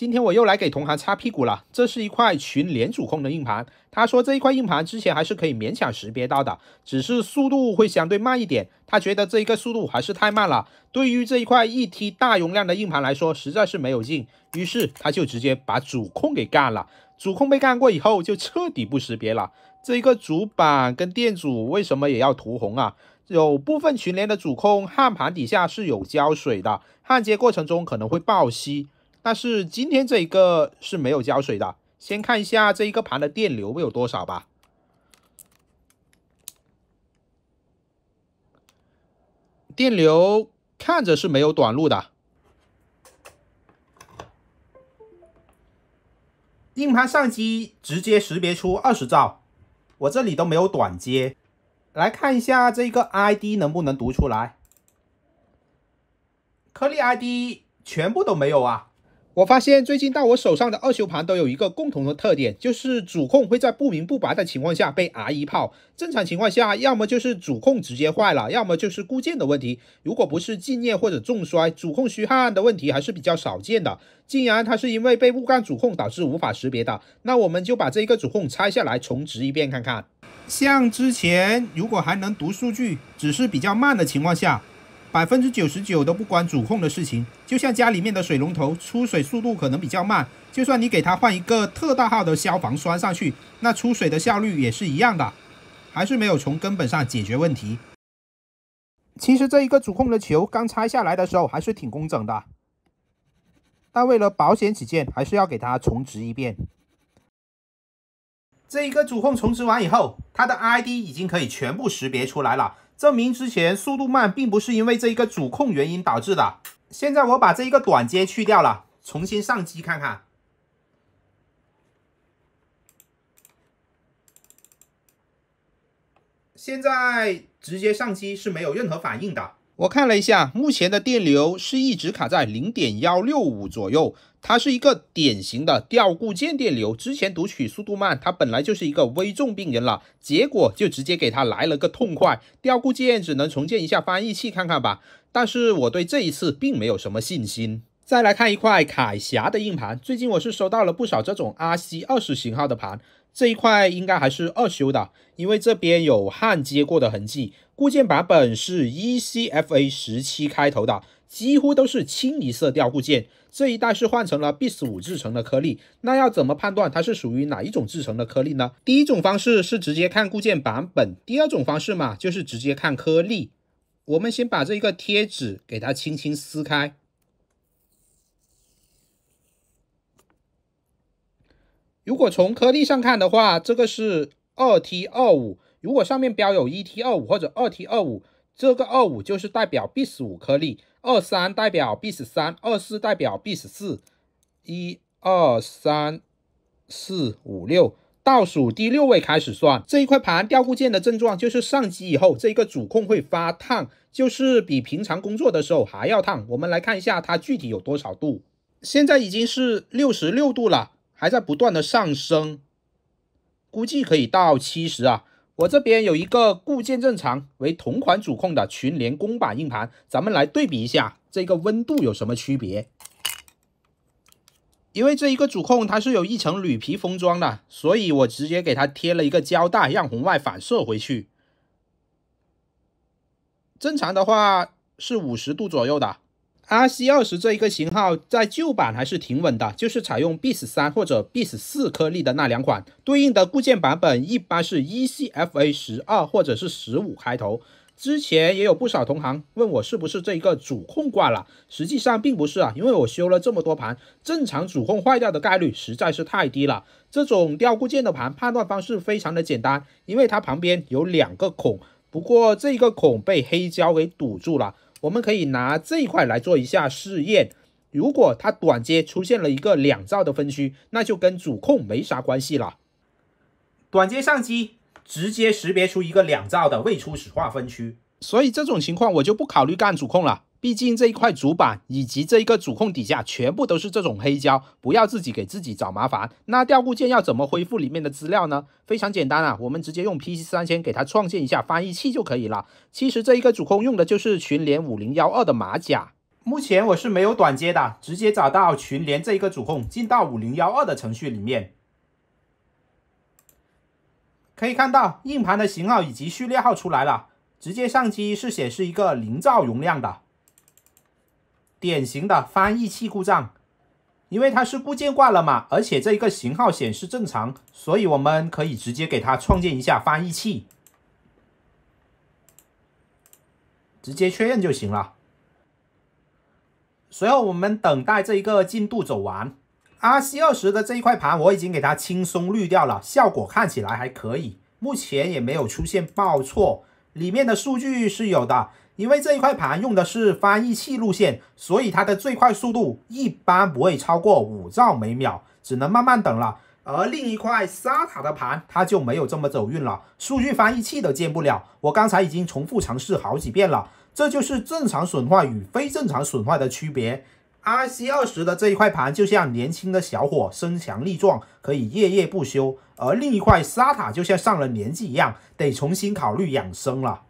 今天我又来给同行擦屁股了。这是一块群联主控的硬盘，他说这一块硬盘之前还是可以勉强识别到的，只是速度会相对慢一点。他觉得这一个速度还是太慢了，对于这一块一 T 大容量的硬盘来说，实在是没有劲。于是他就直接把主控给干了。主控被干过以后，就彻底不识别了。这一个主板跟电阻为什么也要涂红啊？有部分群联的主控焊盘底下是有胶水的，焊接过程中可能会爆锡。但是今天这一个是没有胶水的，先看一下这一个盘的电流有多少吧。电流看着是没有短路的，硬盘上机直接识别出二十兆，我这里都没有短接，来看一下这个 ID 能不能读出来，颗粒 ID 全部都没有啊。我发现最近到我手上的二修盘都有一个共同的特点，就是主控会在不明不白的情况下被 r 一炮。正常情况下，要么就是主控直接坏了，要么就是固件的问题。如果不是静电或者重摔，主控虚焊的问题还是比较少见的。既然它是因为被误干主控导致无法识别的，那我们就把这一个主控拆下来重植一遍看看。像之前如果还能读数据，只是比较慢的情况下。百分之九十九都不关主控的事情，就像家里面的水龙头出水速度可能比较慢，就算你给它换一个特大号的消防栓上去，那出水的效率也是一样的，还是没有从根本上解决问题。其实这一个主控的球刚拆下来的时候还是挺工整的，但为了保险起见，还是要给它重植一遍。这一个主控重置完以后，它的 ID 已经可以全部识别出来了。证明之前速度慢并不是因为这一个主控原因导致的。现在我把这一个短接去掉了，重新上机看看。现在直接上机是没有任何反应的。我看了一下，目前的电流是一直卡在零点幺六五左右。它是一个典型的掉固件电流，之前读取速度慢，它本来就是一个危重病人了，结果就直接给他来了个痛快。掉固件只能重建一下翻译器看看吧，但是我对这一次并没有什么信心。再来看一块凯侠的硬盘，最近我是收到了不少这种 R C 二十型号的盘，这一块应该还是二修的，因为这边有焊接过的痕迹。固件版本是 E C F A 十七开头的，几乎都是清一色调固件。这一代是换成了 B 十五制成的颗粒。那要怎么判断它是属于哪一种制成的颗粒呢？第一种方式是直接看固件版本，第二种方式嘛就是直接看颗粒。我们先把这一个贴纸给它轻轻撕开。如果从颗粒上看的话，这个是二 T 二五。如果上面标有一 T 二五或者二 T 二五，这个二五就是代表 B 十五颗粒，二三代表 B 十三，二四代表 B 十四。一二三四五六，倒数第六位开始算。这一块盘掉固件的症状就是上机以后，这个主控会发烫，就是比平常工作的时候还要烫。我们来看一下它具体有多少度，现在已经是六十六度了。还在不断的上升，估计可以到七十啊！我这边有一个固件正常为同款主控的群联公版硬盘，咱们来对比一下这个温度有什么区别？因为这一个主控它是有一层铝皮封装的，所以我直接给它贴了一个胶带，让红外反射回去。正常的话是五十度左右的。R C 二十这一个型号在旧版还是挺稳的，就是采用 B S 三或者 B S 四颗粒的那两款，对应的固件版本一般是 E C F A 十二或者是十五开头。之前也有不少同行问我是不是这一个主控挂了，实际上并不是啊，因为我修了这么多盘，正常主控坏掉的概率实在是太低了。这种掉固件的盘判断方式非常的简单，因为它旁边有两个孔。不过这个孔被黑胶给堵住了，我们可以拿这一块来做一下试验。如果它短接出现了一个两兆的分区，那就跟主控没啥关系了。短接上机直接识别出一个两兆的未初始化分区，所以这种情况我就不考虑干主控了。毕竟这一块主板以及这一个主控底下全部都是这种黑胶，不要自己给自己找麻烦。那掉固件要怎么恢复里面的资料呢？非常简单啊，我们直接用 PC 三千给它创建一下翻译器就可以了。其实这一个主控用的就是群联五零幺二的马甲，目前我是没有短接的，直接找到群联这一个主控，进到五零幺二的程序里面，可以看到硬盘的型号以及序列号出来了。直接上机是显示一个零兆容量的。典型的翻译器故障，因为它是固件挂了嘛，而且这一个型号显示正常，所以我们可以直接给它创建一下翻译器，直接确认就行了。随后我们等待这一个进度走完。RC 二十的这一块盘我已经给它轻松滤掉了，效果看起来还可以，目前也没有出现报错，里面的数据是有的。因为这一块盘用的是翻译器路线，所以它的最快速度一般不会超过五兆每秒，只能慢慢等了。而另一块沙塔的盘，它就没有这么走运了，数据翻译器都见不了。我刚才已经重复尝试好几遍了，这就是正常损坏与非正常损坏的区别。R C 二十的这一块盘就像年轻的小伙，身强力壮，可以夜夜不休；而另一块沙塔就像上了年纪一样，得重新考虑养生了。